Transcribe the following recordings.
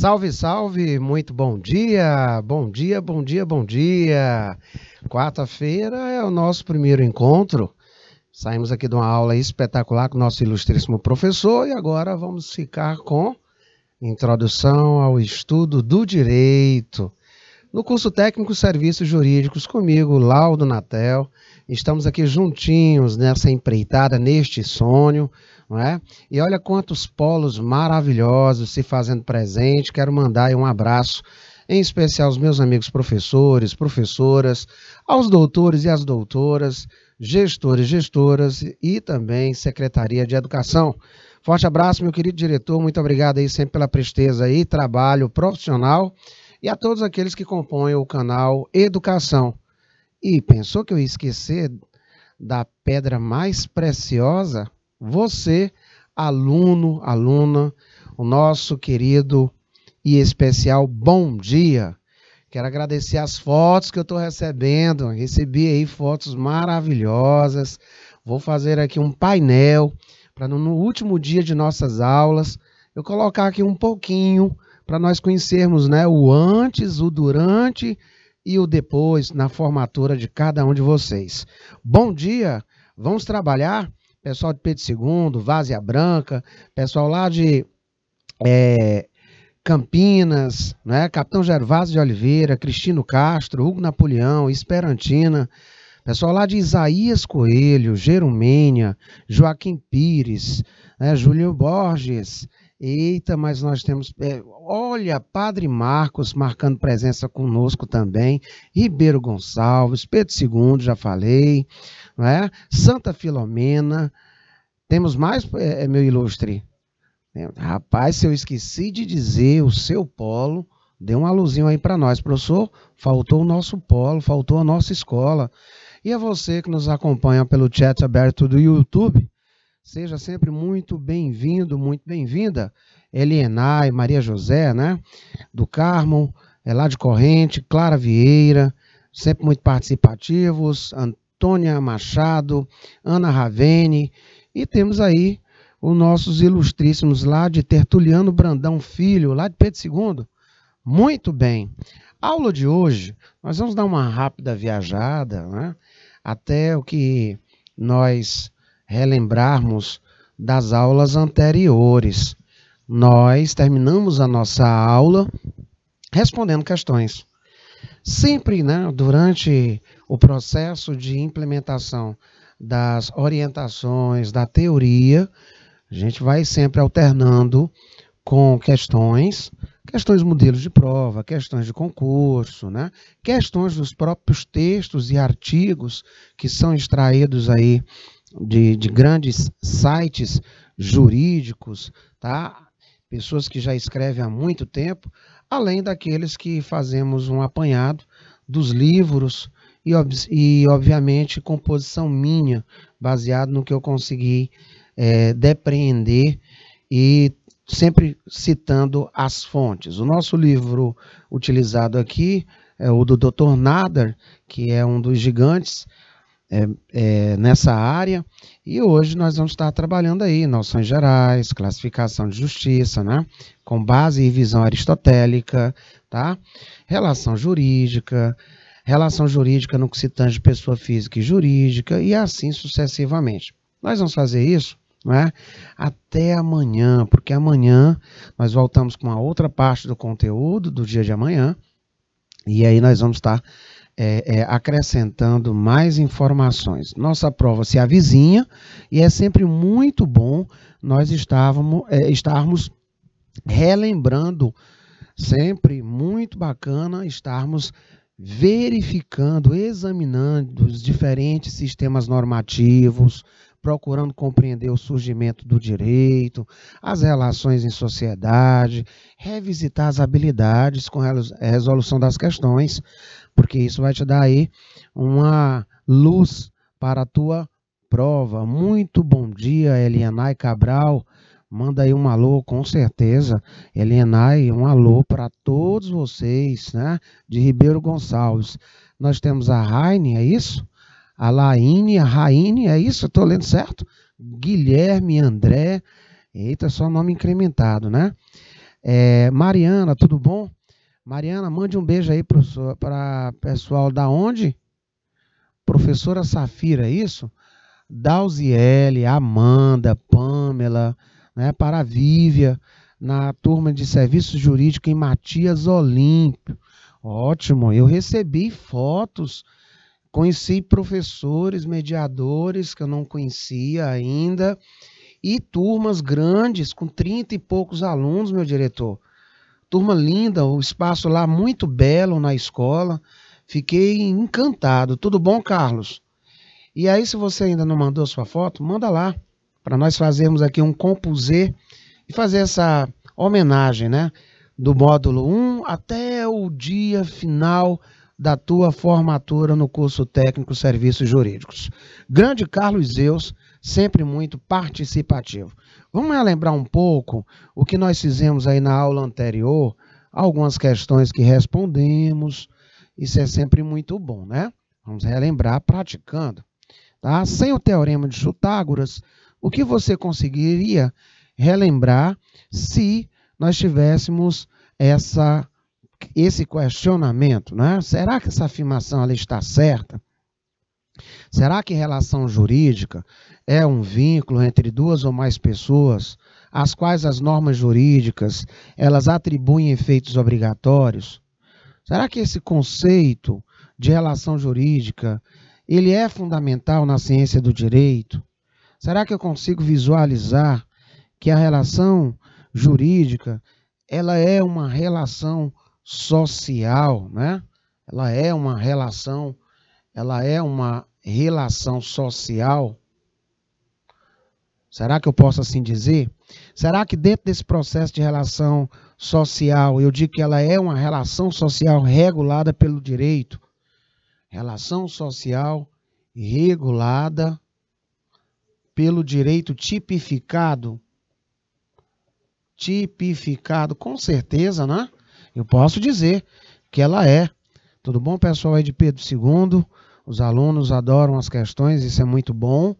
Salve, salve, muito bom dia, bom dia, bom dia, bom dia. Quarta-feira é o nosso primeiro encontro. Saímos aqui de uma aula espetacular com o nosso ilustríssimo professor e agora vamos ficar com Introdução ao Estudo do Direito. No curso técnico Serviços Jurídicos, comigo, Laudo Natel, estamos aqui juntinhos nessa empreitada, neste sonho, não é? E olha quantos polos maravilhosos se fazendo presente. Quero mandar um abraço em especial aos meus amigos professores, professoras, aos doutores e às doutoras, gestores, gestoras e também Secretaria de Educação. Forte abraço, meu querido diretor, muito obrigado aí sempre pela presteza e trabalho profissional e a todos aqueles que compõem o canal Educação. E pensou que eu ia esquecer da pedra mais preciosa? você, aluno, aluna, o nosso querido e especial bom dia. Quero agradecer as fotos que eu estou recebendo. Recebi aí fotos maravilhosas. Vou fazer aqui um painel para no último dia de nossas aulas eu colocar aqui um pouquinho para nós conhecermos né, o antes, o durante e o depois na formatura de cada um de vocês. Bom dia, vamos trabalhar? pessoal de Pedro II, Várzea Branca, pessoal lá de é, Campinas, né? Capitão Gervásio de Oliveira, Cristino Castro, Hugo Napoleão, Esperantina, pessoal lá de Isaías Coelho, Jerumênia, Joaquim Pires, né? Júlio Borges, Eita, mas nós temos. É, olha, Padre Marcos marcando presença conosco também. Ribeiro Gonçalves, Pedro II, já falei. é? Santa Filomena. Temos mais, é, é meu ilustre? Rapaz, se eu esqueci de dizer, o seu polo. Dê um aluzinho aí para nós, professor. Faltou o nosso polo, faltou a nossa escola. E a você que nos acompanha pelo chat aberto do YouTube, Seja sempre muito bem-vindo, muito bem-vinda. Elienay, Maria José, né? Do Carmo, é lá de Corrente, Clara Vieira, sempre muito participativos, Antônia Machado, Ana Ravene, e temos aí os nossos ilustríssimos lá de Tertuliano Brandão Filho, lá de Pedro II. Muito bem. Aula de hoje, nós vamos dar uma rápida viajada, né? Até o que nós relembrarmos das aulas anteriores. Nós terminamos a nossa aula respondendo questões. Sempre, né, durante o processo de implementação das orientações, da teoria, a gente vai sempre alternando com questões, questões modelos de prova, questões de concurso, né? questões dos próprios textos e artigos que são extraídos aí de, de grandes sites jurídicos, tá? pessoas que já escrevem há muito tempo, além daqueles que fazemos um apanhado dos livros e, e obviamente, composição minha, baseado no que eu consegui é, depreender e sempre citando as fontes. O nosso livro utilizado aqui é o do Dr. Nader, que é um dos gigantes é, é, nessa área e hoje nós vamos estar trabalhando aí noções gerais, classificação de justiça, né? com base e visão aristotélica, tá? relação jurídica, relação jurídica no que se tange pessoa física e jurídica e assim sucessivamente. Nós vamos fazer isso não é? até amanhã, porque amanhã nós voltamos com a outra parte do conteúdo do dia de amanhã e aí nós vamos estar é, é, acrescentando mais informações. Nossa prova se avizinha e é sempre muito bom nós estávamos, é, estarmos relembrando, sempre muito bacana estarmos verificando, examinando os diferentes sistemas normativos, procurando compreender o surgimento do direito, as relações em sociedade, revisitar as habilidades com a resolução das questões, porque isso vai te dar aí uma luz para a tua prova. Muito bom dia, Elianai Cabral. Manda aí um alô, com certeza. Elianai, um alô para todos vocês, né? De Ribeiro Gonçalves. Nós temos a Raine, é isso? A Laine, a Raine, é isso? Estou lendo certo? Guilherme, André. Eita, só nome incrementado, né? É, Mariana, tudo bom? Mariana, mande um beijo aí para o pessoal da onde? Professora Safira, é isso? Dalziel, Amanda, Pamela, né, para a Vívia, na turma de serviço jurídico em Matias Olímpio. Ótimo, eu recebi fotos, conheci professores, mediadores que eu não conhecia ainda, e turmas grandes, com 30 e poucos alunos, meu diretor turma linda, o espaço lá muito belo na escola. Fiquei encantado. Tudo bom, Carlos? E aí, se você ainda não mandou sua foto, manda lá para nós fazermos aqui um composê e fazer essa homenagem, né? Do módulo 1 até o dia final da tua formatura no curso técnico Serviços Jurídicos. Grande Carlos Zeus, sempre muito participativo. Vamos relembrar um pouco o que nós fizemos aí na aula anterior, algumas questões que respondemos. Isso é sempre muito bom, né? Vamos relembrar praticando. Tá? Sem o teorema de Pitágoras, o que você conseguiria relembrar se nós tivéssemos essa, esse questionamento, né? Será que essa afirmação ela está certa? Será que relação jurídica é um vínculo entre duas ou mais pessoas, às quais as normas jurídicas elas atribuem efeitos obrigatórios? Será que esse conceito de relação jurídica ele é fundamental na ciência do direito? Será que eu consigo visualizar que a relação jurídica ela é uma relação social, né? Ela é uma relação, ela é uma relação social? Será que eu posso assim dizer? Será que dentro desse processo de relação social, eu digo que ela é uma relação social regulada pelo direito? Relação social regulada pelo direito tipificado? Tipificado, com certeza, né? Eu posso dizer que ela é. Tudo bom, pessoal aí de Pedro II? Os alunos adoram as questões, isso é muito bom.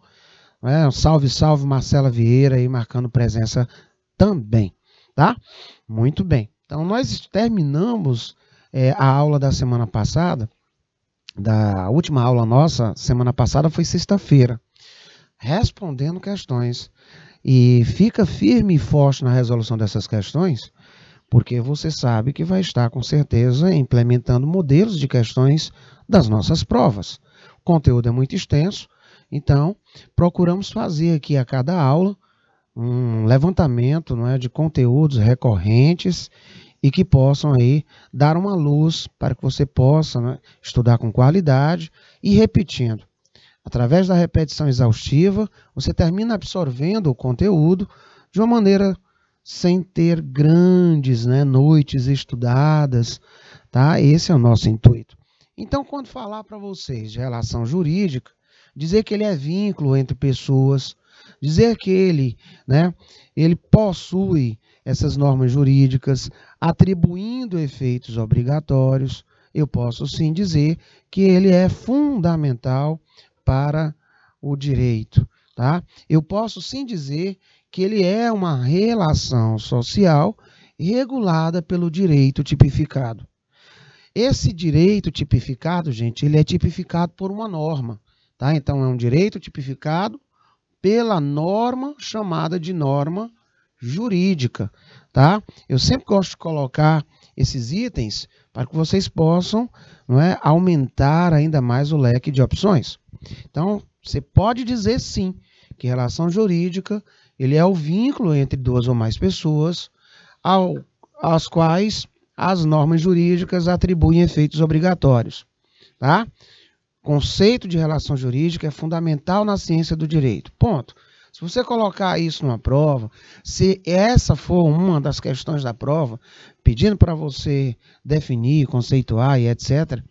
É, salve, salve Marcela Vieira aí marcando presença também, tá? Muito bem. Então nós terminamos é, a aula da semana passada, da última aula nossa, semana passada foi sexta-feira, respondendo questões. E fica firme e forte na resolução dessas questões, porque você sabe que vai estar com certeza implementando modelos de questões das nossas provas. O conteúdo é muito extenso, então procuramos fazer aqui a cada aula um levantamento não é, de conteúdos recorrentes e que possam aí dar uma luz para que você possa né, estudar com qualidade e repetindo. Através da repetição exaustiva, você termina absorvendo o conteúdo de uma maneira sem ter grandes né, noites estudadas, tá? Esse é o nosso intuito. Então, quando falar para vocês de relação jurídica, dizer que ele é vínculo entre pessoas, dizer que ele, né, ele possui essas normas jurídicas, atribuindo efeitos obrigatórios, eu posso sim dizer que ele é fundamental para o direito. Tá? Eu posso sim dizer que ele é uma relação social regulada pelo direito tipificado. Esse direito tipificado, gente, ele é tipificado por uma norma. Tá? Então, é um direito tipificado pela norma chamada de norma jurídica. Tá? Eu sempre gosto de colocar esses itens para que vocês possam não é, aumentar ainda mais o leque de opções. Então, você pode dizer sim que é relação jurídica ele é o vínculo entre duas ou mais pessoas ao, às quais as normas jurídicas atribuem efeitos obrigatórios. Tá? Conceito de relação jurídica é fundamental na ciência do direito. Ponto. Se você colocar isso numa prova, se essa for uma das questões da prova, pedindo para você definir, conceituar e etc.,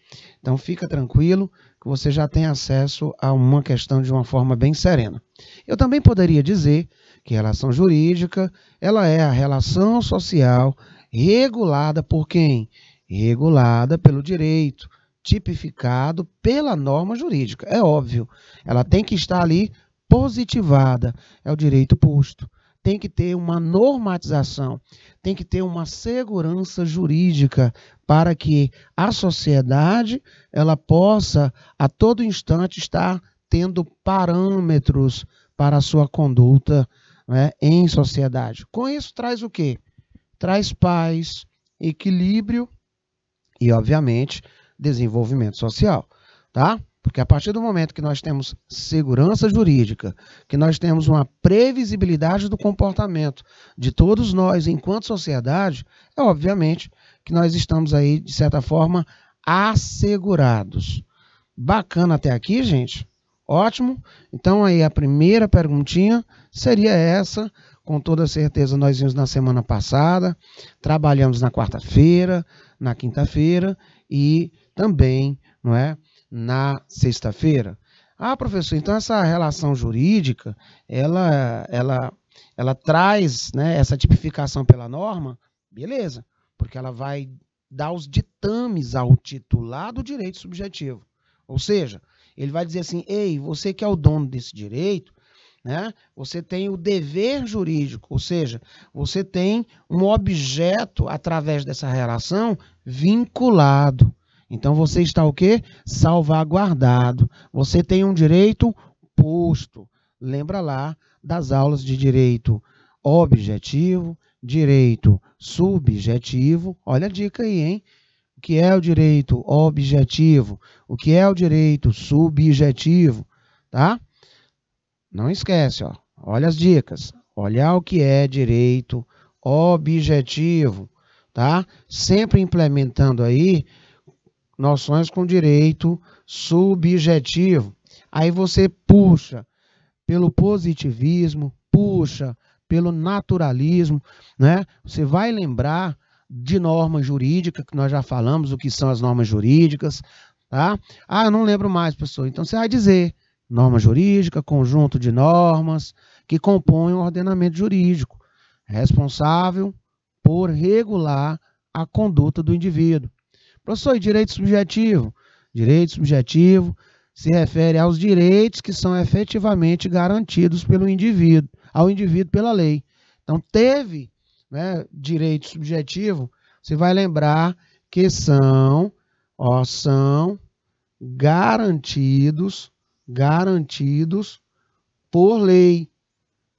então fica tranquilo que você já tem acesso a uma questão de uma forma bem serena. Eu também poderia dizer que relação jurídica, ela é a relação social regulada por quem? Regulada pelo direito, tipificado pela norma jurídica. É óbvio, ela tem que estar ali positivada, é o direito posto tem que ter uma normatização, tem que ter uma segurança jurídica para que a sociedade ela possa a todo instante estar tendo parâmetros para a sua conduta né, em sociedade. Com isso traz o quê? Traz paz, equilíbrio e, obviamente, desenvolvimento social, tá? Porque a partir do momento que nós temos segurança jurídica, que nós temos uma previsibilidade do comportamento de todos nós enquanto sociedade, é obviamente que nós estamos aí, de certa forma, assegurados. Bacana até aqui, gente? Ótimo. Então aí a primeira perguntinha seria essa. Com toda certeza nós vimos na semana passada, trabalhamos na quarta-feira, na quinta-feira e também, não é? na sexta-feira? Ah, professor, então essa relação jurídica, ela, ela, ela traz né, essa tipificação pela norma, beleza, porque ela vai dar os ditames ao titular do direito subjetivo. Ou seja, ele vai dizer assim: ei, você que é o dono desse direito, né, você tem o dever jurídico, ou seja, você tem um objeto através dessa relação vinculado. Então você está o quê? Salvaguardado. Você tem um direito posto. Lembra lá das aulas de direito objetivo, direito subjetivo. Olha a dica aí, hein? O que é o direito objetivo? O que é o direito subjetivo? Tá? Não esquece, ó. Olha as dicas. Olhar o que é direito objetivo, tá? Sempre implementando aí noções com direito subjetivo. Aí você puxa pelo positivismo, puxa pelo naturalismo, né? Você vai lembrar de norma jurídica, que nós já falamos o que são as normas jurídicas, tá? Ah, eu não lembro mais, pessoal. Então você vai dizer norma jurídica, conjunto de normas que compõem o ordenamento jurídico, responsável por regular a conduta do indivíduo. Professor, e direito subjetivo? Direito subjetivo se refere aos direitos que são efetivamente garantidos pelo indivíduo, ao indivíduo pela lei. Então, teve né, direito subjetivo, você vai lembrar que são, ó, são garantidos, garantidos por lei,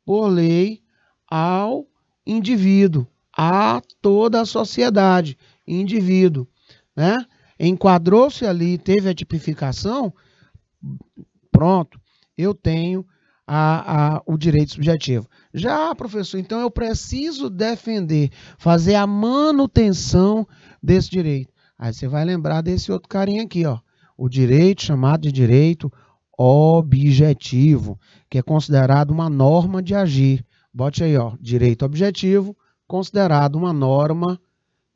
por lei ao indivíduo, a toda a sociedade, indivíduo né? Enquadrou-se ali, teve a tipificação, pronto, eu tenho a, a, o direito subjetivo. Já, professor, então eu preciso defender, fazer a manutenção desse direito. Aí você vai lembrar desse outro carinha aqui, ó. O direito chamado de direito objetivo, que é considerado uma norma de agir. Bote aí, ó, direito objetivo, considerado uma norma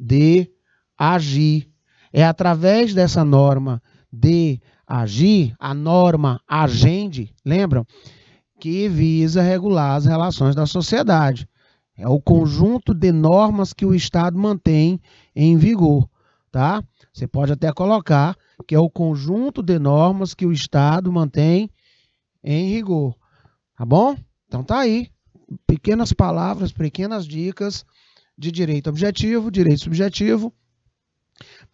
de agir. É através dessa norma de agir, a norma agende, lembram? Que visa regular as relações da sociedade. É o conjunto de normas que o Estado mantém em vigor, tá? Você pode até colocar que é o conjunto de normas que o Estado mantém em rigor, tá bom? Então tá aí, pequenas palavras, pequenas dicas de direito objetivo, direito subjetivo,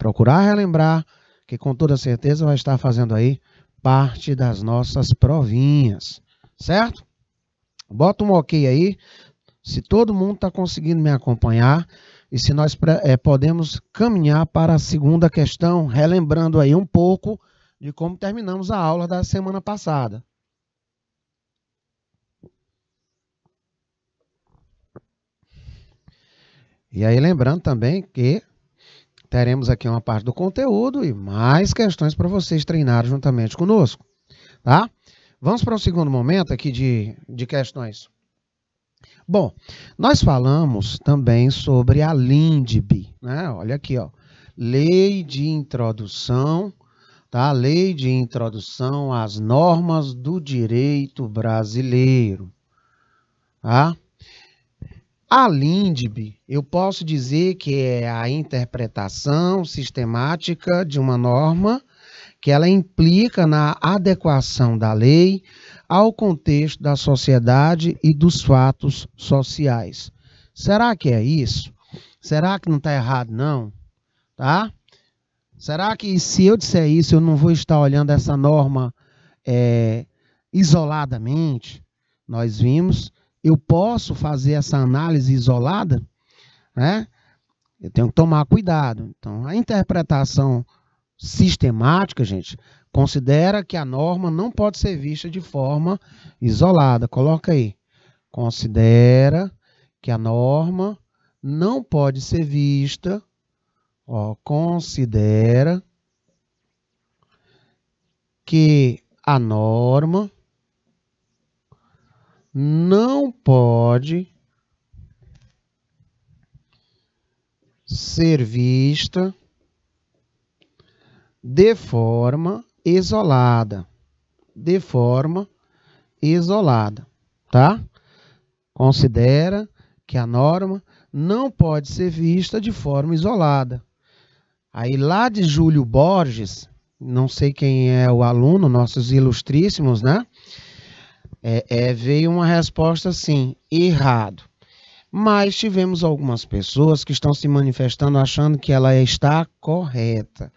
procurar relembrar que com toda certeza vai estar fazendo aí parte das nossas provinhas, certo? Bota um ok aí, se todo mundo está conseguindo me acompanhar e se nós é, podemos caminhar para a segunda questão, relembrando aí um pouco de como terminamos a aula da semana passada. E aí lembrando também que teremos aqui uma parte do conteúdo e mais questões para vocês treinarem juntamente conosco, tá? Vamos para um segundo momento aqui de, de questões. Bom, nós falamos também sobre a LINDB, né? Olha aqui, ó. Lei de Introdução, tá? Lei de Introdução às Normas do Direito Brasileiro, tá? A LINDB, eu posso dizer que é a interpretação sistemática de uma norma que ela implica na adequação da lei ao contexto da sociedade e dos fatos sociais. Será que é isso? Será que não está errado, não? Tá? Será que se eu disser isso, eu não vou estar olhando essa norma é, isoladamente? Nós vimos eu posso fazer essa análise isolada, né? Eu tenho que tomar cuidado. Então, a interpretação sistemática, gente, considera que a norma não pode ser vista de forma isolada. Coloca aí. Considera que a norma não pode ser vista, ó, considera que a norma não pode ser vista de forma isolada. De forma isolada, tá? Considera que a norma não pode ser vista de forma isolada. Aí lá de Júlio Borges, não sei quem é o aluno, nossos ilustríssimos, né? É, é, veio uma resposta assim, errado. Mas tivemos algumas pessoas que estão se manifestando achando que ela está correta.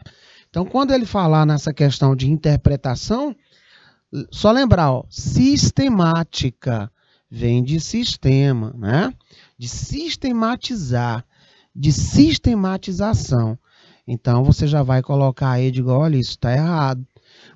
Então, quando ele falar nessa questão de interpretação, só lembrar, ó, sistemática vem de sistema, né? De sistematizar, de sistematização. Então você já vai colocar aí digo, olha, isso está errado.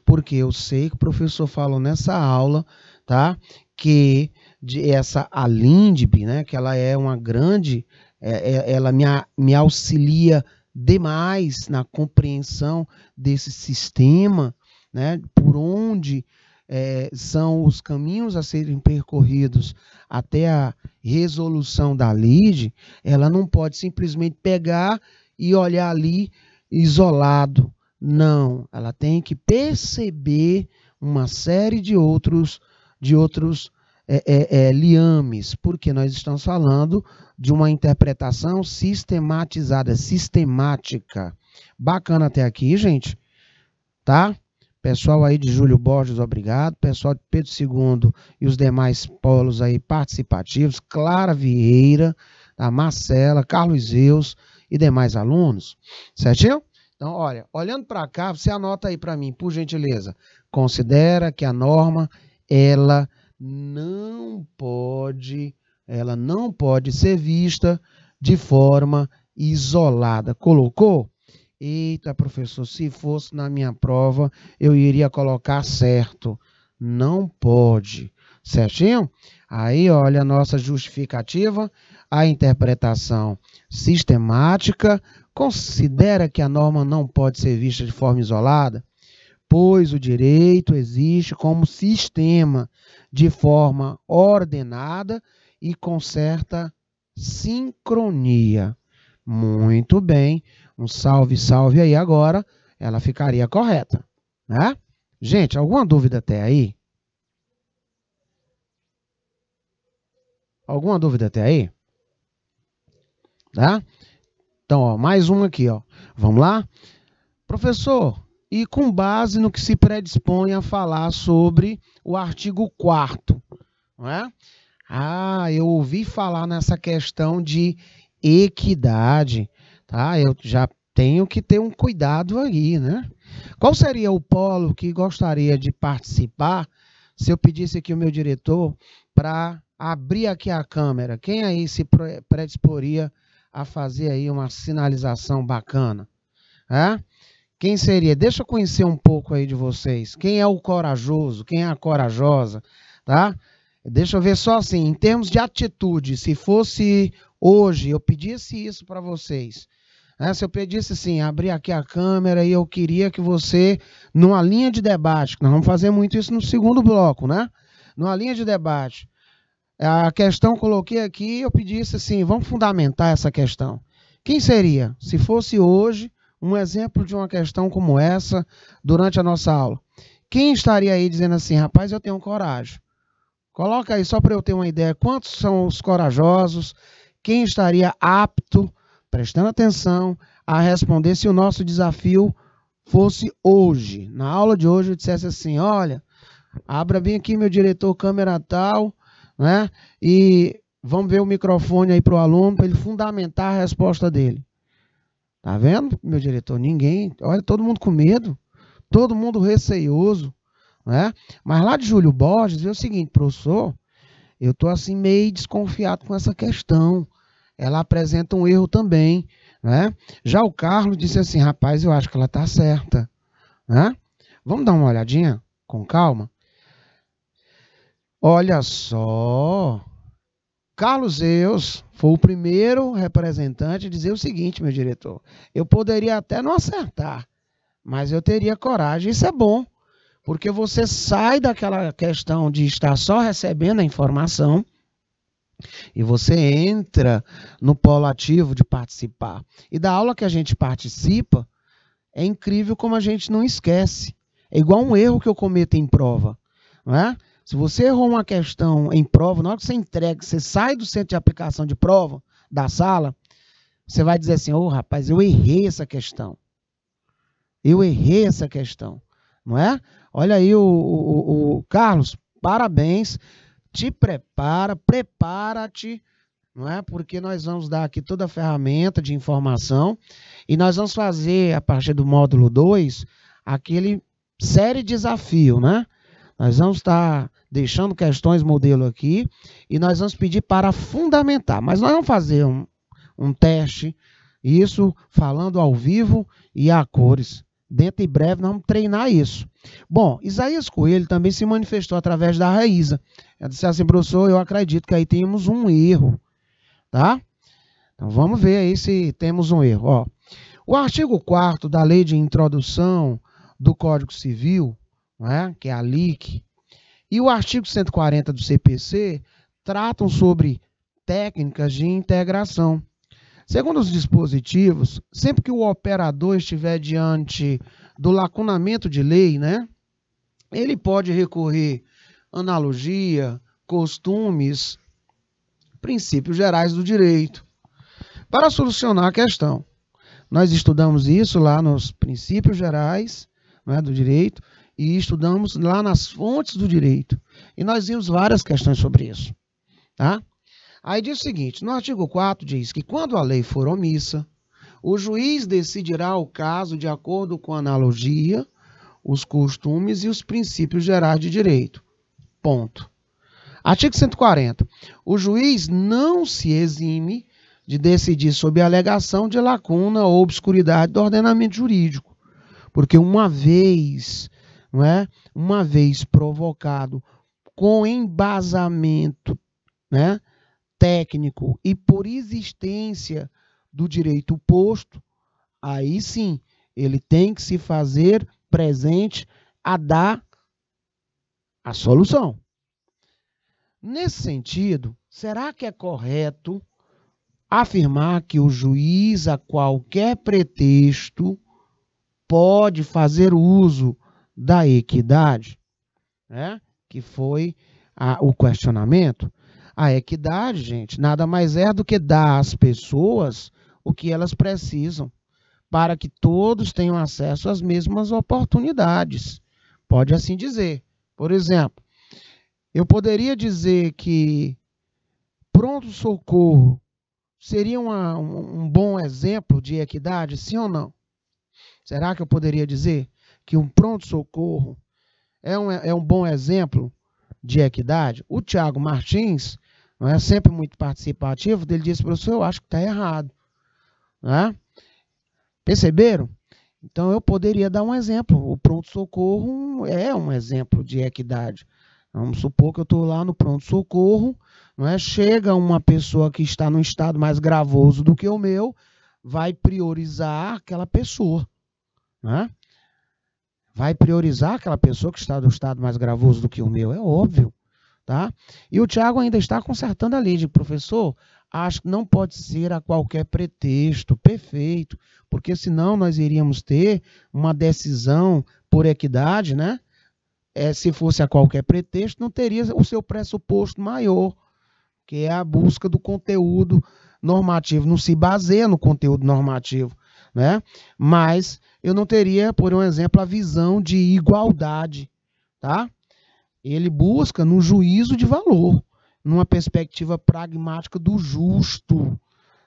Porque eu sei que o professor falou nessa aula tá? Que de essa Alindib, né? Que ela é uma grande, é, é ela me, me auxilia demais na compreensão desse sistema, né? Por onde é, são os caminhos a serem percorridos até a resolução da lide, ela não pode simplesmente pegar e olhar ali isolado. Não, ela tem que perceber uma série de outros de outros é, é, é, liames, porque nós estamos falando de uma interpretação sistematizada, sistemática. Bacana até aqui, gente. Tá? Pessoal aí de Júlio Borges, obrigado. Pessoal de Pedro II e os demais polos aí participativos. Clara Vieira, a Marcela, Carlos Zeus e demais alunos. Certinho? Então, olha, olhando para cá, você anota aí para mim, por gentileza. Considera que a norma ela não pode, ela não pode ser vista de forma isolada. Colocou? Eita, professor, se fosse na minha prova, eu iria colocar certo. Não pode. Certinho? Aí, olha a nossa justificativa. A interpretação sistemática considera que a norma não pode ser vista de forma isolada pois o direito existe como sistema de forma ordenada e com certa sincronia. Muito bem, um salve, salve aí agora, ela ficaria correta, né? Gente, alguma dúvida até aí? Alguma dúvida até aí? Tá? Então, ó, mais um aqui, ó. Vamos lá? Professor, e com base no que se predispõe a falar sobre o artigo 4 não é? Ah, eu ouvi falar nessa questão de equidade, tá? Eu já tenho que ter um cuidado aí, né? Qual seria o polo que gostaria de participar se eu pedisse aqui o meu diretor para abrir aqui a câmera? Quem aí se predisporia a fazer aí uma sinalização bacana? É? Quem seria? Deixa eu conhecer um pouco aí de vocês. Quem é o corajoso? Quem é a corajosa? Tá? Deixa eu ver só assim, em termos de atitude, se fosse hoje, eu pedisse isso para vocês. Né? Se eu pedisse assim, abrir aqui a câmera e eu queria que você, numa linha de debate, nós vamos fazer muito isso no segundo bloco, né? Numa linha de debate, a questão coloquei aqui, eu pedisse assim, vamos fundamentar essa questão. Quem seria? Se fosse hoje, um exemplo de uma questão como essa durante a nossa aula. Quem estaria aí dizendo assim, rapaz, eu tenho coragem? Coloca aí só para eu ter uma ideia, quantos são os corajosos? Quem estaria apto, prestando atenção, a responder se o nosso desafio fosse hoje? Na aula de hoje eu dissesse assim, olha, abra bem aqui meu diretor, câmera tal, né? E vamos ver o microfone aí para o aluno para ele fundamentar a resposta dele. Tá vendo, meu diretor? Ninguém. Olha, todo mundo com medo, todo mundo receioso. Né? Mas lá de Júlio Borges, é o seguinte, professor, eu estou assim meio desconfiado com essa questão. Ela apresenta um erro também. Né? Já o Carlos disse assim, rapaz, eu acho que ela está certa. Né? Vamos dar uma olhadinha com calma? Olha só, Carlos Zeus foi o primeiro representante a dizer o seguinte, meu diretor: eu poderia até não acertar, mas eu teria coragem. Isso é bom, porque você sai daquela questão de estar só recebendo a informação e você entra no polo ativo de participar. E da aula que a gente participa, é incrível como a gente não esquece. É igual um erro que eu cometo em prova. Não é? Se você errou uma questão em prova, na hora que você entrega, você sai do centro de aplicação de prova, da sala, você vai dizer assim: ô oh, rapaz, eu errei essa questão. Eu errei essa questão. Não é? Olha aí o, o, o Carlos, parabéns. Te prepara, prepara-te, não é? Porque nós vamos dar aqui toda a ferramenta de informação e nós vamos fazer, a partir do módulo 2, aquele série desafio, né? Nós vamos estar tá deixando questões modelo aqui e nós vamos pedir para fundamentar. Mas nós vamos fazer um, um teste, isso falando ao vivo e a cores. Dentro de breve nós vamos treinar isso. Bom, Isaías Coelho também se manifestou através da Raíza. Ela disse assim, professor, eu acredito que aí temos um erro, tá? Então vamos ver aí se temos um erro. Ó, o artigo 4 da Lei de Introdução do Código Civil né, que é a LIC, e o artigo 140 do CPC tratam sobre técnicas de integração. Segundo os dispositivos, sempre que o operador estiver diante do lacunamento de lei, né, ele pode recorrer analogia, costumes, princípios gerais do direito. Para solucionar a questão, nós estudamos isso lá nos princípios gerais né, do direito, e estudamos lá nas fontes do direito. E nós vimos várias questões sobre isso. Tá? Aí diz o seguinte: no artigo 4 diz que quando a lei for omissa, o juiz decidirá o caso de acordo com a analogia, os costumes e os princípios gerais de direito. Ponto. Artigo 140. O juiz não se exime de decidir sob alegação de lacuna ou obscuridade do ordenamento jurídico, porque uma vez não é? Uma vez provocado com embasamento, né? técnico e por existência do direito posto, aí sim, ele tem que se fazer presente a dar a solução. Nesse sentido, será que é correto afirmar que o juiz, a qualquer pretexto, pode fazer uso da equidade, né? que foi a, o questionamento. A equidade, gente, nada mais é do que dar às pessoas o que elas precisam, para que todos tenham acesso às mesmas oportunidades. Pode assim dizer. Por exemplo, eu poderia dizer que pronto-socorro seria uma, um, um bom exemplo de equidade, sim ou não? Será que eu poderia dizer? que um pronto-socorro é um, é um bom exemplo de equidade? O Tiago Martins, não é sempre muito participativo, ele disse, professor, eu acho que está errado. Né? Perceberam? Então eu poderia dar um exemplo. O pronto-socorro é um exemplo de equidade. Vamos supor que eu estou lá no pronto-socorro, não é? chega uma pessoa que está num estado mais gravoso do que o meu, vai priorizar aquela pessoa. Né? vai priorizar aquela pessoa que está no estado mais gravoso do que o meu, é óbvio. Tá? E o Tiago ainda está consertando a lei de professor, acho que não pode ser a qualquer pretexto, perfeito, porque senão nós iríamos ter uma decisão por equidade, né? É, se fosse a qualquer pretexto, não teria o seu pressuposto maior, que é a busca do conteúdo normativo. Não se baseia no conteúdo normativo, né? Mas eu não teria, por um exemplo, a visão de igualdade, tá? Ele busca no juízo de valor, numa perspectiva pragmática do justo,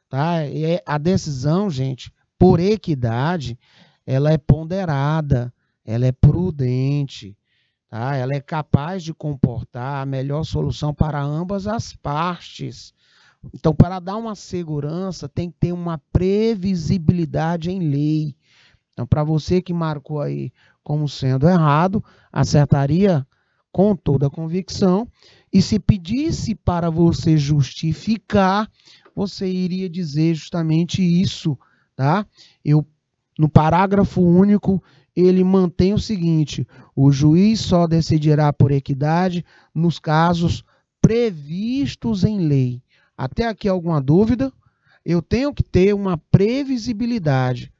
tá? E é, a decisão, gente, por equidade, ela é ponderada, ela é prudente, tá? Ela é capaz de comportar a melhor solução para ambas as partes então, para dar uma segurança, tem que ter uma previsibilidade em lei. Então, para você que marcou aí como sendo errado, acertaria com toda a convicção. E se pedisse para você justificar, você iria dizer justamente isso, tá? Eu no parágrafo único ele mantém o seguinte: o juiz só decidirá por equidade nos casos previstos em lei. Até aqui alguma dúvida? Eu tenho que ter uma previsibilidade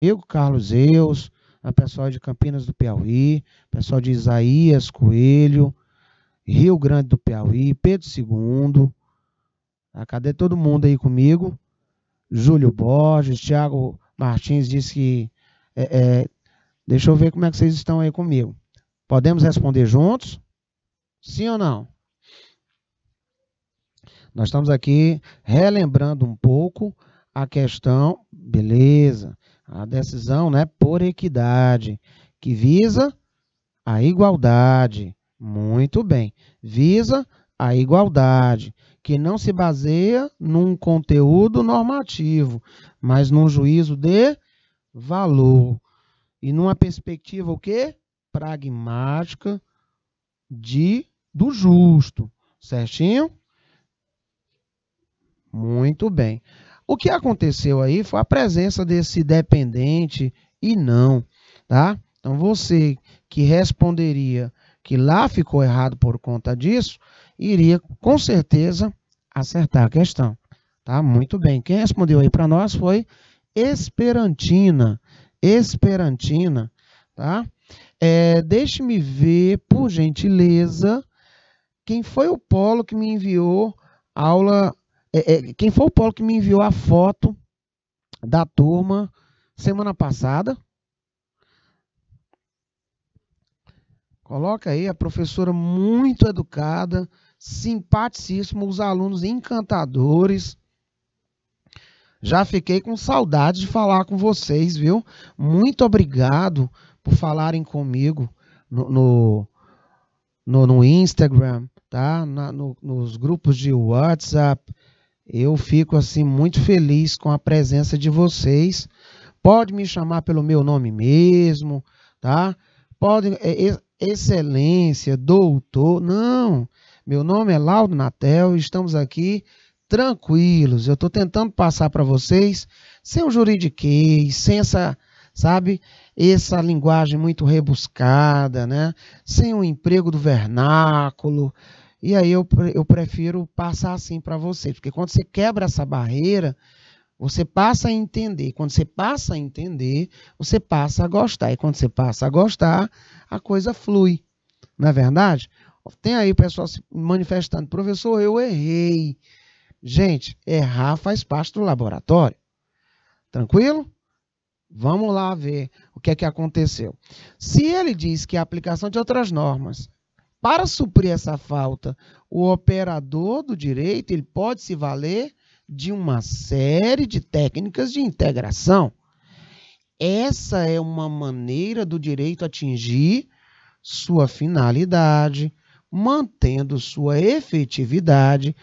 comigo, Carlos Eus, a pessoal de Campinas do Piauí, pessoal de Isaías Coelho, Rio Grande do Piauí, Pedro II. Tá? Ah, cadê todo mundo aí comigo? Júlio Borges, Thiago Martins disse que. É, é, deixa eu ver como é que vocês estão aí comigo. Podemos responder juntos? Sim ou não? Nós estamos aqui relembrando um pouco a questão. Beleza. A decisão né, por equidade, que visa a igualdade. Muito bem. Visa a igualdade, que não se baseia num conteúdo normativo, mas num juízo de valor e numa perspectiva o quê? pragmática de do justo, certinho? Muito bem. O que aconteceu aí foi a presença desse dependente e não, tá? Então você que responderia que lá ficou errado por conta disso, iria com certeza acertar a questão, tá? Muito bem. Quem respondeu aí para nós foi Esperantina. Esperantina, tá? É, Deixe-me ver, por gentileza, quem foi o Polo que me enviou aula é, é, quem foi o Paulo que me enviou a foto da turma semana passada? Coloca aí a professora muito educada, simpaticíssima, os alunos encantadores. Já fiquei com saudade de falar com vocês, viu? Muito obrigado por falarem comigo no, no, no, no Instagram, tá? Na, no, nos grupos de WhatsApp, eu fico assim muito feliz com a presença de vocês. Pode me chamar pelo meu nome mesmo, tá? Pode é, excelência, doutor, não. Meu nome é Laudo Natel, estamos aqui tranquilos. Eu estou tentando passar para vocês sem o juridiquês, sem essa, sabe, essa linguagem muito rebuscada, né? Sem o emprego do vernáculo, e aí eu, eu prefiro passar assim para vocês, porque quando você quebra essa barreira, você passa a entender. Quando você passa a entender, você passa a gostar. E quando você passa a gostar, a coisa flui. Não é verdade? Tem aí o pessoal se manifestando, professor, eu errei. Gente, errar faz parte do laboratório. Tranquilo? Vamos lá ver o que é que aconteceu. Se ele diz que a aplicação de outras normas para suprir essa falta, o operador do direito ele pode se valer de uma série de técnicas de integração. Essa é uma maneira do direito atingir sua finalidade, mantendo sua efetividade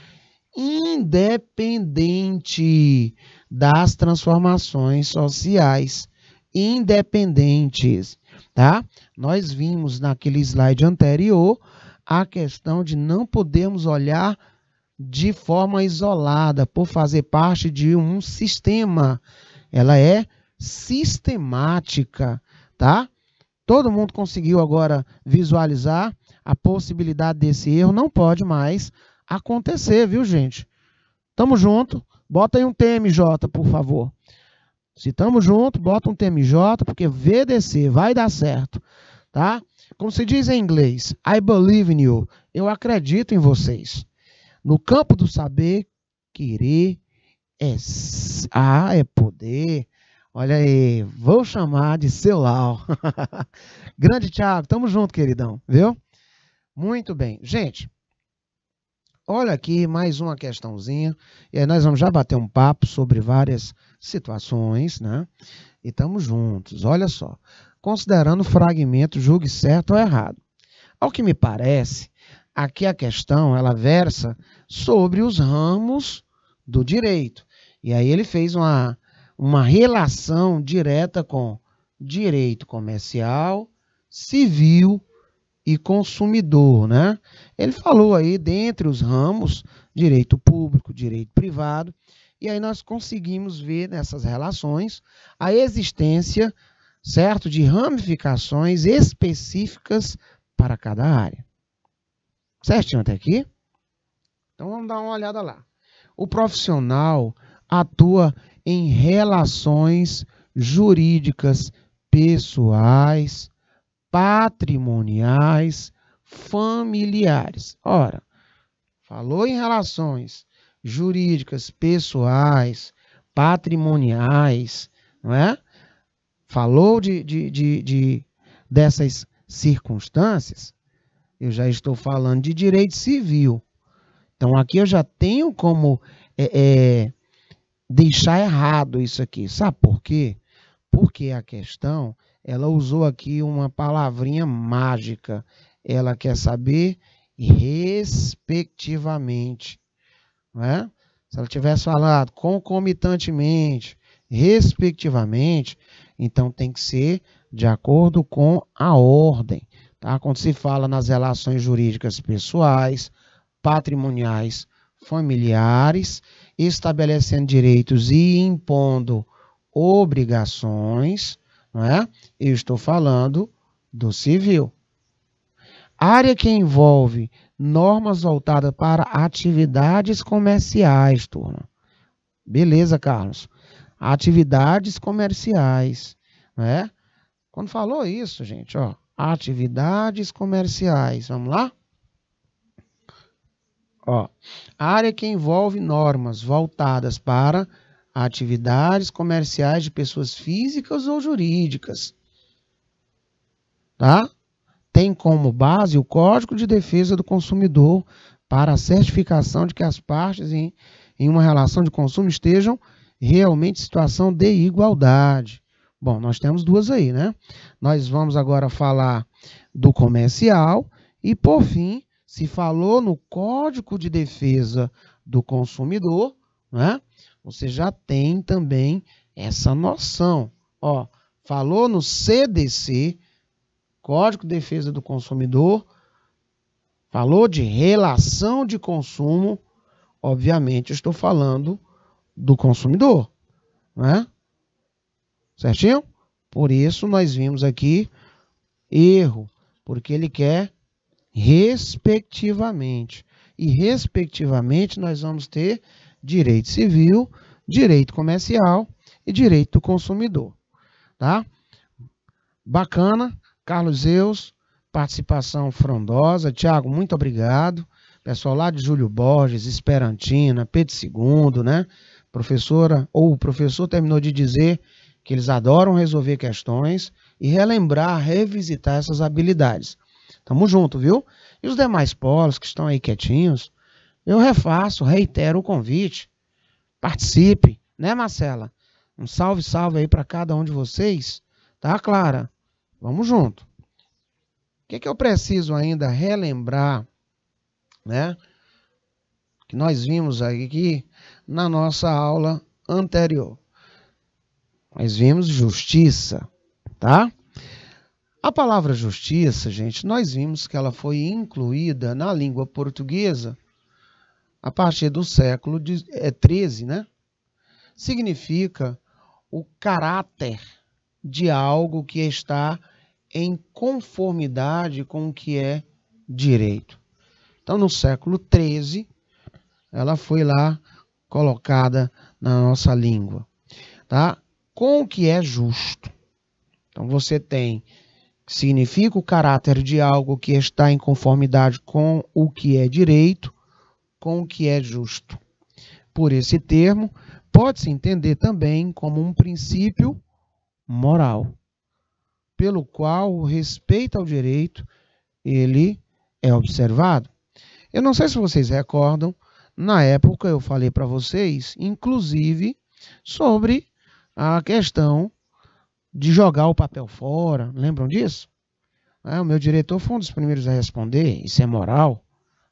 independente das transformações sociais independentes tá? Nós vimos naquele slide anterior a questão de não podemos olhar de forma isolada, por fazer parte de um sistema. Ela é sistemática, tá? Todo mundo conseguiu agora visualizar a possibilidade desse erro, não pode mais acontecer, viu, gente? Tamo junto. Bota aí um TMJ, por favor. Se estamos junto, bota um TMJ, porque VDC vai dar certo, tá? Como se diz em inglês, I believe in you. Eu acredito em vocês. No campo do saber, querer é ah, é poder. Olha aí, vou chamar de seu Lau. Grande Thiago, tamo junto, queridão, viu? Muito bem. Gente, Olha aqui mais uma questãozinha. E aí nós vamos já bater um papo sobre várias situações, né? E estamos juntos. Olha só. Considerando o fragmento, julgue certo ou errado. Ao que me parece, aqui a questão ela versa sobre os ramos do direito. E aí ele fez uma, uma relação direta com direito comercial, civil e consumidor, né? Ele falou aí dentre os ramos direito público, direito privado, e aí nós conseguimos ver nessas relações a existência, certo, de ramificações específicas para cada área. Certinho até aqui? Então vamos dar uma olhada lá. O profissional atua em relações jurídicas pessoais, patrimoniais familiares. Ora, falou em relações jurídicas, pessoais, patrimoniais, não é? Falou de, de, de, de dessas circunstâncias, eu já estou falando de direito civil. Então aqui eu já tenho como é, é, deixar errado isso aqui. Sabe por quê? Porque a questão ela usou aqui uma palavrinha mágica. Ela quer saber respectivamente. Né? Se ela tivesse falado concomitantemente, respectivamente, então tem que ser de acordo com a ordem. Tá? Quando se fala nas relações jurídicas pessoais, patrimoniais, familiares, estabelecendo direitos e impondo obrigações, não é? Eu estou falando do civil. Área que envolve normas voltadas para atividades comerciais, turma. Beleza, Carlos. Atividades comerciais, né? Quando falou isso, gente, ó, atividades comerciais, vamos lá? Ó, área que envolve normas voltadas para a atividades comerciais de pessoas físicas ou jurídicas. Tá? Tem como base o Código de Defesa do Consumidor para a certificação de que as partes em, em uma relação de consumo estejam realmente em situação de igualdade. Bom, nós temos duas aí, né? Nós vamos agora falar do comercial e, por fim, se falou no Código de Defesa do Consumidor, né? você já tem também essa noção. Ó, falou no CDC, Código de Defesa do Consumidor, falou de relação de consumo, obviamente estou falando do consumidor, né? Certinho? Por isso nós vimos aqui erro, porque ele quer respectivamente. E respectivamente nós vamos ter direito civil, direito comercial e direito do consumidor. Tá? Bacana, Carlos Zeus, participação frondosa. Tiago, muito obrigado. Pessoal lá de Júlio Borges, Esperantina, Pedro II, né? Professora, ou o professor terminou de dizer que eles adoram resolver questões e relembrar, revisitar essas habilidades. Tamo junto, viu? E os demais polos que estão aí quietinhos, eu refaço, reitero o convite. Participe, né, Marcela? Um salve, salve aí para cada um de vocês. Tá, Clara? Vamos junto. O que, que eu preciso ainda relembrar, né? Que nós vimos aqui na nossa aula anterior. Nós vimos justiça, tá? A palavra justiça, gente, nós vimos que ela foi incluída na língua portuguesa a partir do século 13, é, né? significa o caráter de algo que está em conformidade com o que é direito. Então, no século 13, ela foi lá colocada na nossa língua, tá? Com o que é justo. Então, você tem significa o caráter de algo que está em conformidade com o que é direito com o que é justo. Por esse termo, pode-se entender também como um princípio moral, pelo qual o respeito ao direito ele é observado. Eu não sei se vocês recordam, na época eu falei para vocês, inclusive, sobre a questão de jogar o papel fora. Lembram disso? Ah, o meu diretor foi um dos primeiros a responder, isso é moral.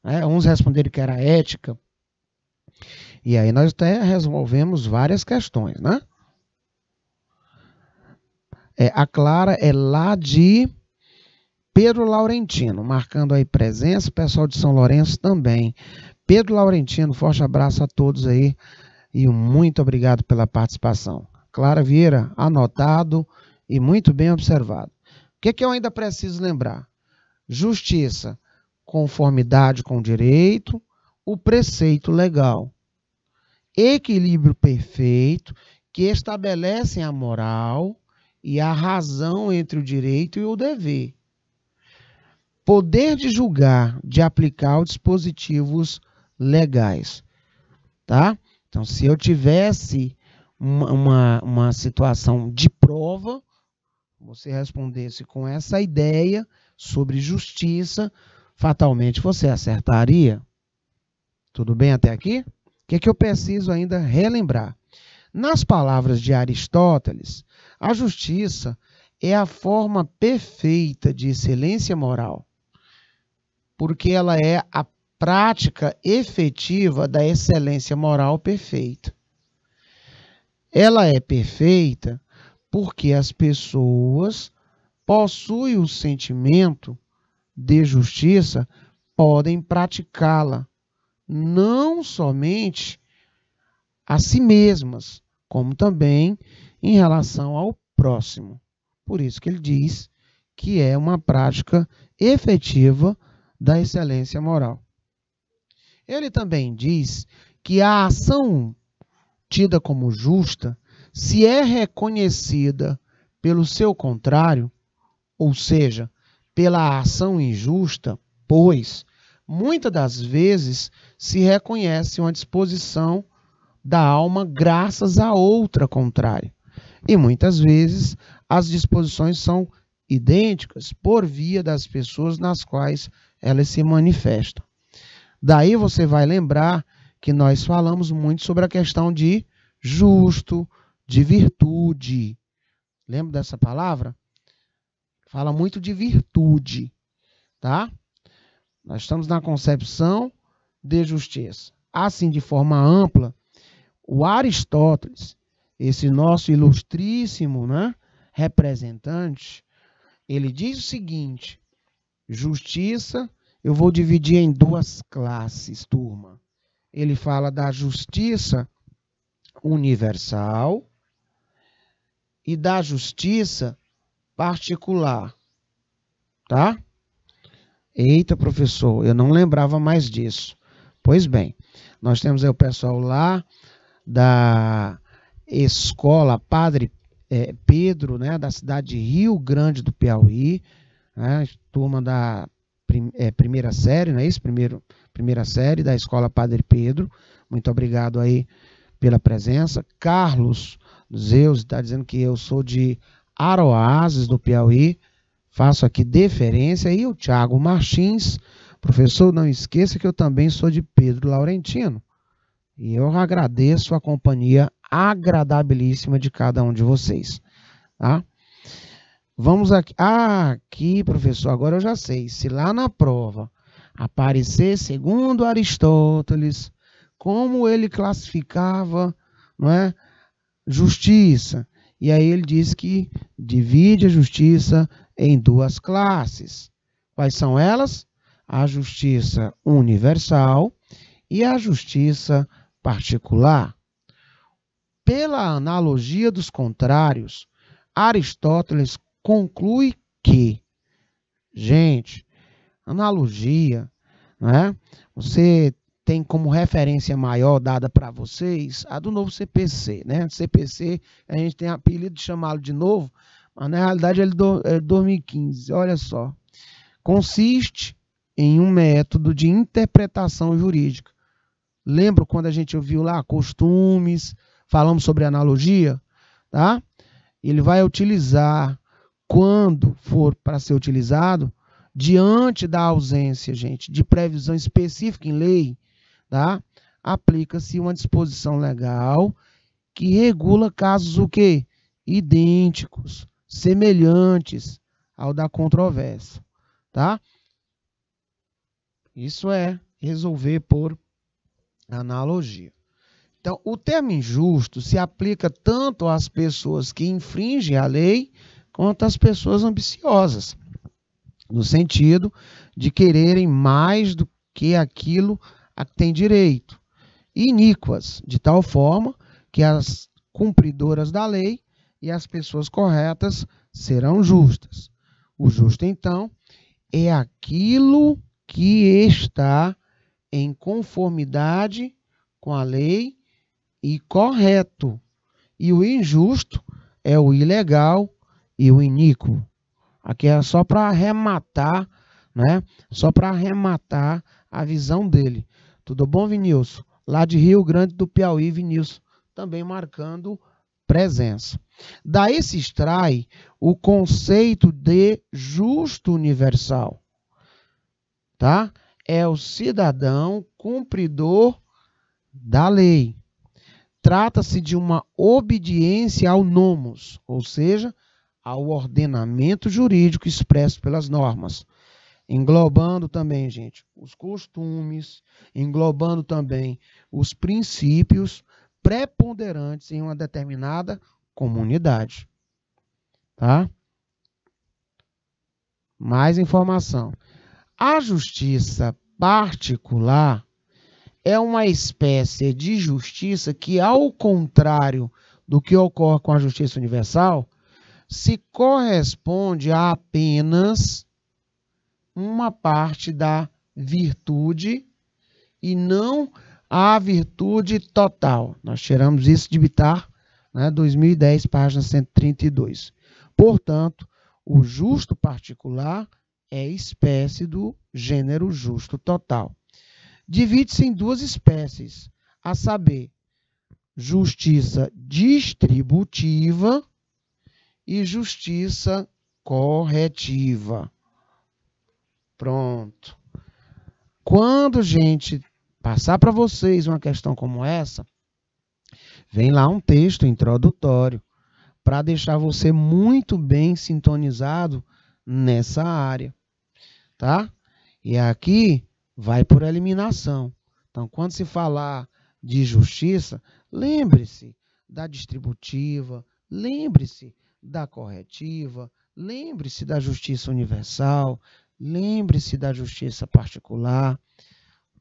Né? Uns responderam que era ética. E aí nós até resolvemos várias questões, né? É, a Clara é lá de Pedro Laurentino, marcando aí presença, pessoal de São Lourenço também. Pedro Laurentino, forte abraço a todos aí e muito obrigado pela participação. Clara Vieira, anotado e muito bem observado. O que, é que eu ainda preciso lembrar? Justiça conformidade com o direito, o preceito legal. Equilíbrio perfeito que estabelece a moral e a razão entre o direito e o dever. Poder de julgar, de aplicar os dispositivos legais. Tá? Então, se eu tivesse uma, uma, uma situação de prova, você respondesse com essa ideia sobre justiça, fatalmente você acertaria. Tudo bem até aqui? O que, é que eu preciso ainda relembrar? Nas palavras de Aristóteles, a justiça é a forma perfeita de excelência moral, porque ela é a prática efetiva da excelência moral perfeita. Ela é perfeita porque as pessoas possuem o sentimento de justiça podem praticá-la, não somente a si mesmas, como também em relação ao próximo. Por isso que ele diz que é uma prática efetiva da excelência moral. Ele também diz que a ação tida como justa, se é reconhecida pelo seu contrário, ou seja, pela ação injusta, pois muitas das vezes se reconhece uma disposição da alma graças a outra contrária. E muitas vezes as disposições são idênticas por via das pessoas nas quais elas se manifestam. Daí você vai lembrar que nós falamos muito sobre a questão de justo, de virtude. Lembra dessa palavra? Fala muito de virtude, tá? Nós estamos na concepção de justiça. Assim, de forma ampla, o Aristóteles, esse nosso ilustríssimo né, representante, ele diz o seguinte: justiça eu vou dividir em duas classes, turma. Ele fala da justiça universal e da justiça particular. Tá? Eita, professor, eu não lembrava mais disso. Pois bem, nós temos aí o pessoal lá da escola Padre é, Pedro, né, da cidade de Rio Grande do Piauí, né, turma da prim, é, primeira série, não é isso? Primeiro, primeira série da escola Padre Pedro. Muito obrigado aí pela presença. Carlos Zeus está dizendo que eu sou de Aroazes, do Piauí. Faço aqui deferência. E o Tiago Martins, professor, não esqueça que eu também sou de Pedro Laurentino. E eu agradeço a companhia agradabilíssima de cada um de vocês. Tá? Vamos aqui. Ah, aqui, professor, agora eu já sei. Se lá na prova aparecer, segundo Aristóteles, como ele classificava não é, justiça, e aí ele diz que divide a justiça em duas classes. Quais são elas? A justiça universal e a justiça particular. Pela analogia dos contrários, Aristóteles conclui que, gente, analogia, né? Você tem como referência maior dada para vocês a do novo CPC, né? CPC, a gente tem apelido de chamá-lo de novo, mas na realidade ele é 2015, olha só. Consiste em um método de interpretação jurídica. Lembro quando a gente ouviu lá costumes, falamos sobre analogia, tá? Ele vai utilizar quando for para ser utilizado, diante da ausência, gente, de previsão específica em lei, tá? Aplica-se uma disposição legal que regula casos o quê? Idênticos, semelhantes ao da controvérsia, tá? Isso é resolver por analogia. Então, o termo injusto se aplica tanto às pessoas que infringem a lei quanto às pessoas ambiciosas, no sentido de quererem mais do que aquilo a que tem direito, e iníquas, de tal forma que as cumpridoras da lei e as pessoas corretas serão justas. O justo, então, é aquilo que está em conformidade com a lei e correto. E o injusto é o ilegal e o iníquo. Aqui é só para arrematar, né? Só para arrematar a visão dele. Tudo bom, Vinilson? Lá de Rio Grande do Piauí, Vinilson, também marcando presença. Daí se extrai o conceito de justo universal. Tá? É o cidadão cumpridor da lei. Trata-se de uma obediência ao nomos, ou seja, ao ordenamento jurídico expresso pelas normas englobando também, gente, os costumes, englobando também os princípios preponderantes em uma determinada comunidade. Tá? Mais informação. A justiça particular é uma espécie de justiça que, ao contrário do que ocorre com a justiça universal, se corresponde a apenas uma parte da virtude e não a virtude total. Nós tiramos isso de Bitar, né, 2010, página 132. Portanto, o justo particular é espécie do gênero justo total. Divide-se em duas espécies, a saber, justiça distributiva e justiça corretiva. Pronto. Quando a gente passar para vocês uma questão como essa, vem lá um texto introdutório para deixar você muito bem sintonizado nessa área, tá? E aqui vai por eliminação. Então, quando se falar de justiça, lembre-se da distributiva, lembre-se da corretiva, lembre-se da justiça universal, Lembre-se da justiça particular,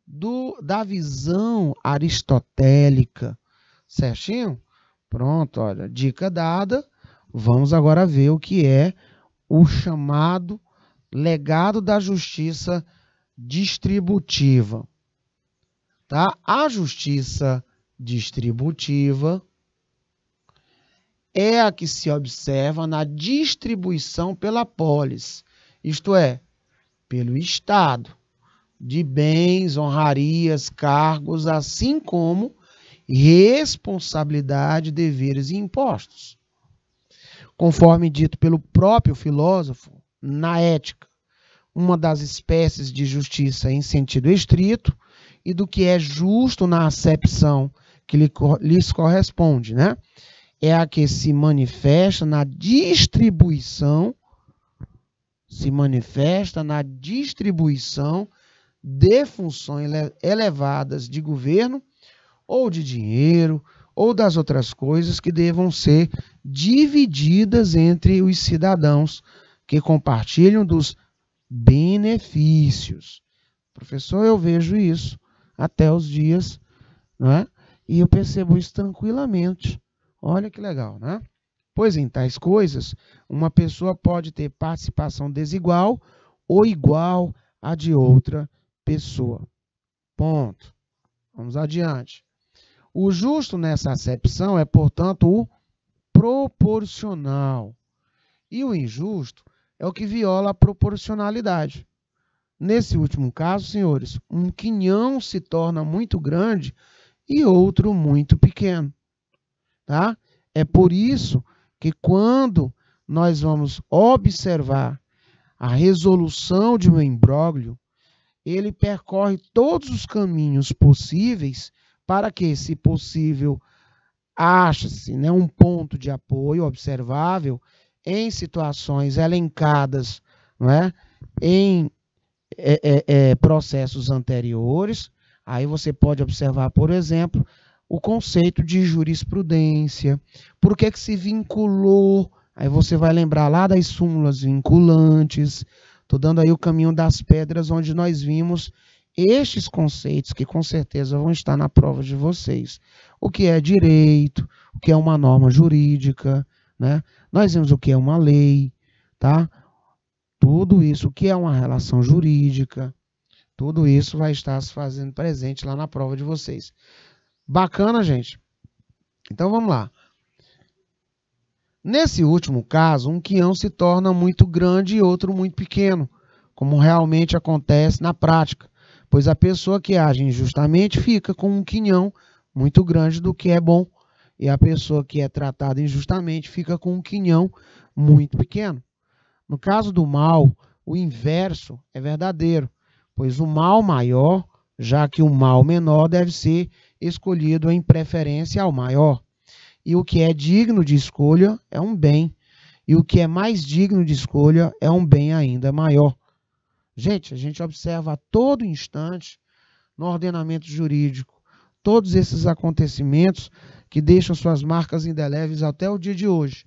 do, da visão aristotélica. Certinho? Pronto, olha, dica dada. Vamos agora ver o que é o chamado legado da justiça distributiva. Tá? A justiça distributiva é a que se observa na distribuição pela polis, isto é, pelo Estado, de bens, honrarias, cargos, assim como responsabilidade, deveres e impostos. Conforme dito pelo próprio filósofo, na ética, uma das espécies de justiça em sentido estrito e do que é justo na acepção que lhes corresponde, né? É a que se manifesta na distribuição se manifesta na distribuição de funções elevadas de governo ou de dinheiro ou das outras coisas que devam ser divididas entre os cidadãos que compartilham dos benefícios. Professor, eu vejo isso até os dias, né? E eu percebo isso tranquilamente. Olha que legal, né? Pois em tais coisas, uma pessoa pode ter participação desigual ou igual à de outra pessoa. Ponto. Vamos adiante. O justo nessa acepção é, portanto, o proporcional. E o injusto é o que viola a proporcionalidade. Nesse último caso, senhores, um quinhão se torna muito grande e outro muito pequeno. Tá? É por isso que quando nós vamos observar a resolução de um imbróglio, ele percorre todos os caminhos possíveis para que, se possível, ache-se né, um ponto de apoio observável em situações elencadas não é, em é, é, é, processos anteriores. Aí você pode observar, por exemplo, o conceito de jurisprudência, por que, que se vinculou. Aí você vai lembrar lá das súmulas vinculantes. Estou dando aí o caminho das pedras, onde nós vimos estes conceitos que com certeza vão estar na prova de vocês. O que é direito, o que é uma norma jurídica, né? Nós vimos o que é uma lei, tá? Tudo isso, o que é uma relação jurídica, tudo isso vai estar se fazendo presente lá na prova de vocês. Bacana, gente? Então vamos lá. Nesse último caso, um quião se torna muito grande e outro muito pequeno, como realmente acontece na prática, pois a pessoa que age injustamente fica com um quinhão muito grande do que é bom, e a pessoa que é tratada injustamente fica com um quinhão muito pequeno. No caso do mal, o inverso é verdadeiro, pois o mal maior, já que o mal menor deve ser escolhido em preferência ao maior. E o que é digno de escolha é um bem, e o que é mais digno de escolha é um bem ainda maior. Gente, a gente observa a todo instante no ordenamento jurídico todos esses acontecimentos que deixam suas marcas indeléveis até o dia de hoje.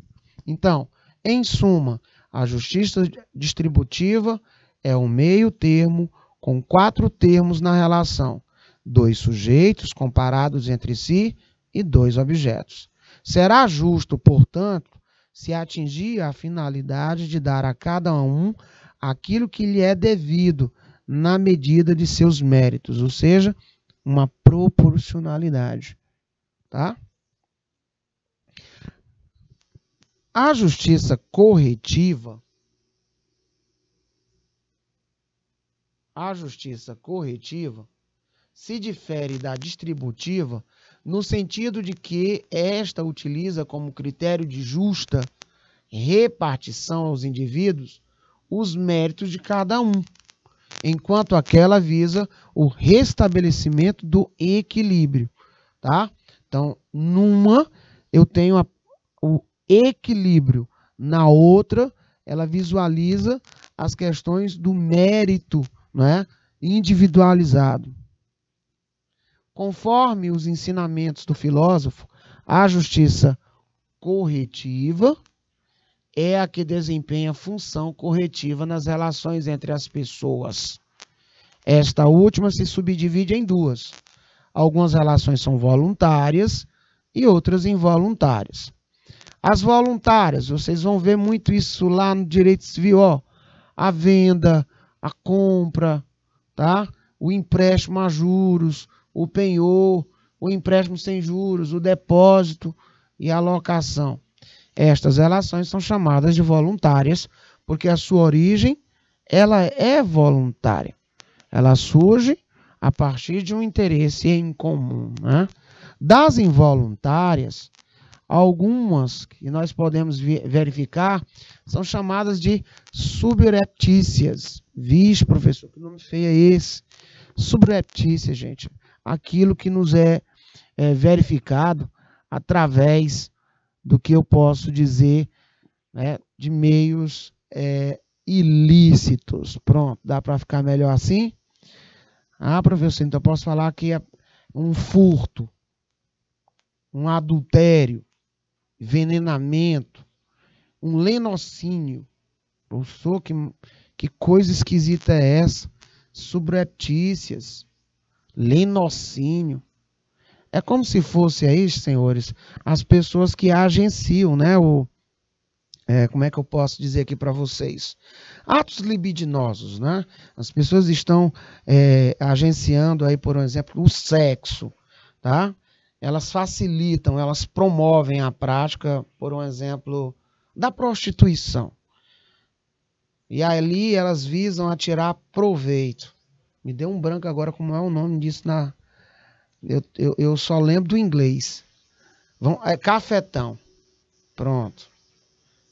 Então, em suma, a justiça distributiva é um meio termo com quatro termos na relação dois sujeitos comparados entre si e dois objetos. Será justo, portanto, se atingir a finalidade de dar a cada um aquilo que lhe é devido na medida de seus méritos, ou seja, uma proporcionalidade, tá? A justiça corretiva a justiça corretiva se difere da distributiva no sentido de que esta utiliza como critério de justa repartição aos indivíduos os méritos de cada um, enquanto aquela visa o restabelecimento do equilíbrio, tá? Então, numa eu tenho a, o equilíbrio, na outra ela visualiza as questões do mérito, é? individualizado conforme os ensinamentos do filósofo, a justiça corretiva é a que desempenha função corretiva nas relações entre as pessoas. Esta última se subdivide em duas. Algumas relações são voluntárias e outras involuntárias. As voluntárias, vocês vão ver muito isso lá no direito civil, ó, a venda, a compra, tá? O empréstimo a juros, o penhor, o empréstimo sem juros, o depósito e a locação. Estas relações são chamadas de voluntárias, porque a sua origem ela é voluntária. Ela surge a partir de um interesse em comum. Né? Das involuntárias, algumas que nós podemos verificar são chamadas de subreptícias. Vixe, professor, que nome feio é esse? Subreptícia, gente aquilo que nos é, é verificado através do que eu posso dizer né, de meios é, ilícitos. Pronto, dá para ficar melhor assim? Ah, professor, então eu posso falar que é um furto, um adultério, envenenamento, um lenocínio. Professor, que, que coisa esquisita é essa? Subreptícias, linocínio. É como se fosse aí, senhores, as pessoas que agenciam, né? O, é, como é que eu posso dizer aqui para vocês? Atos libidinosos, né? As pessoas estão é, agenciando aí, por exemplo, o sexo, tá? Elas facilitam, elas promovem a prática, por um exemplo, da prostituição. E ali elas visam a tirar proveito. Me deu um branco agora como é o nome disso na. Eu, eu, eu só lembro do inglês. Vão, é cafetão. Pronto.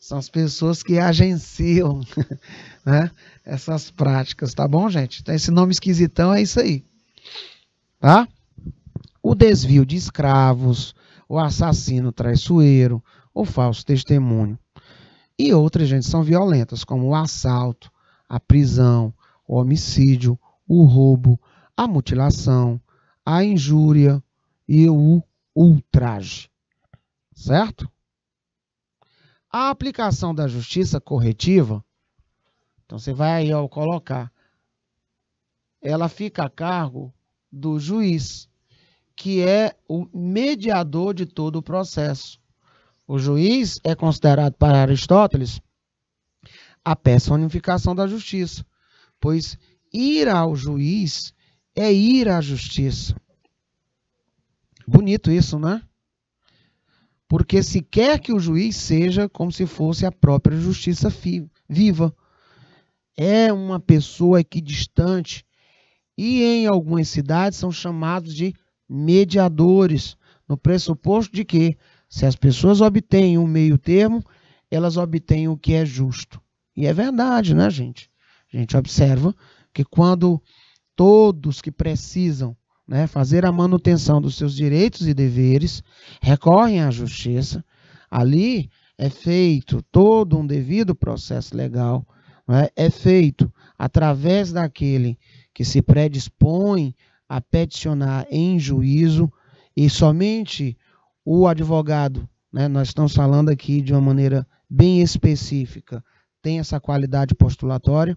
São as pessoas que agenciam né, essas práticas, tá bom, gente? Então, esse nome esquisitão é isso aí. Tá? O desvio de escravos, o assassino traiçoeiro, o falso testemunho. E outras, gente, são violentas, como o assalto, a prisão, o homicídio, o roubo, a mutilação, a injúria e o ultraje. Certo? A aplicação da justiça corretiva, então você vai aí ao colocar, ela fica a cargo do juiz, que é o mediador de todo o processo. O juiz é considerado, para Aristóteles, a personificação da justiça, pois ir ao juiz é ir à justiça. Bonito isso, não é? Porque se quer que o juiz seja como se fosse a própria justiça viva. É uma pessoa equidistante. E em algumas cidades são chamados de mediadores, no pressuposto de que, se as pessoas obtêm um meio termo, elas obtêm o que é justo. E é verdade, né, gente? A gente observa que quando todos que precisam né, fazer a manutenção dos seus direitos e deveres recorrem à justiça, ali é feito todo um devido processo legal, né, é feito através daquele que se predispõe a peticionar em juízo e somente o advogado, né, nós estamos falando aqui de uma maneira bem específica, tem essa qualidade postulatória.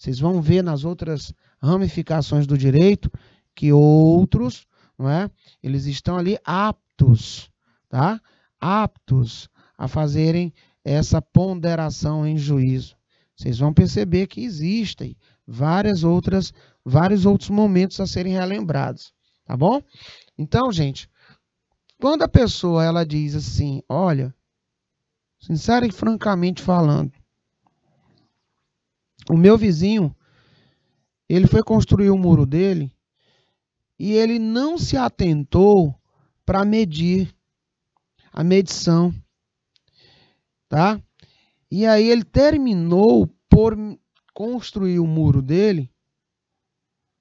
Vocês vão ver nas outras ramificações do direito que outros, não é? Eles estão ali aptos, tá? Aptos a fazerem essa ponderação em juízo. Vocês vão perceber que existem várias outras, vários outros momentos a serem relembrados, tá bom? Então, gente, quando a pessoa ela diz assim, olha, sincera e francamente falando, o meu vizinho, ele foi construir o muro dele e ele não se atentou para medir a medição, tá? E aí ele terminou por construir o muro dele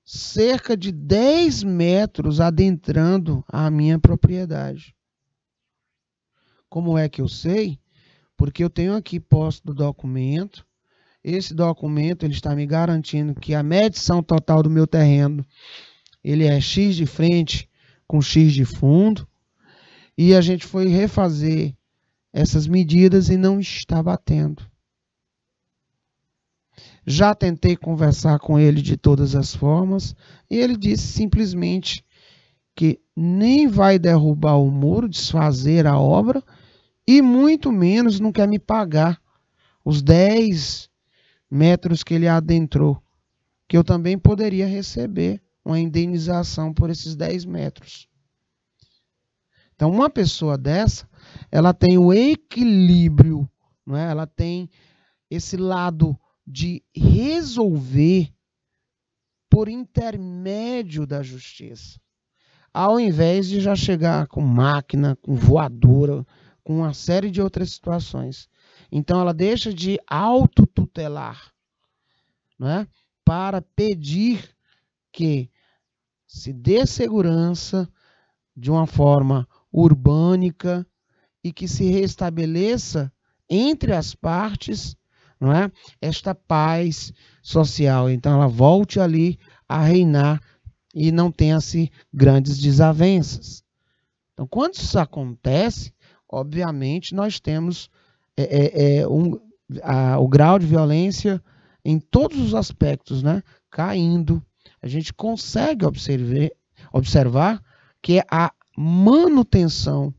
cerca de 10 metros adentrando a minha propriedade. Como é que eu sei? Porque eu tenho aqui posto do documento esse documento ele está me garantindo que a medição total do meu terreno ele é x de frente com x de fundo e a gente foi refazer essas medidas e não está batendo. Já tentei conversar com ele de todas as formas e ele disse simplesmente que nem vai derrubar o muro, desfazer a obra e muito menos não quer me pagar os 10 metros que ele adentrou, que eu também poderia receber uma indenização por esses 10 metros. Então, uma pessoa dessa, ela tem o equilíbrio, não é? ela tem esse lado de resolver por intermédio da justiça, ao invés de já chegar com máquina, com voadora, com uma série de outras situações. Então, ela deixa de auto tutelar, é? para pedir que se dê segurança de uma forma urbânica e que se restabeleça entre as partes não é? esta paz social. Então ela volte ali a reinar e não tenha-se grandes desavenças. Então, quando isso acontece, obviamente nós temos é, é, é um, a, o grau de violência em todos os aspectos, né, caindo, a gente consegue observar, observar que a manutenção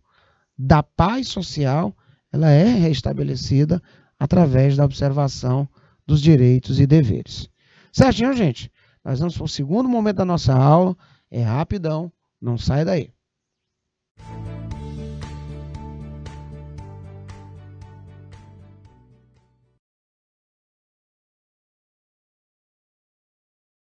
da paz social ela é restabelecida através da observação dos direitos e deveres. Certinho, gente? Nós vamos para o segundo momento da nossa aula. É rapidão, não sai daí.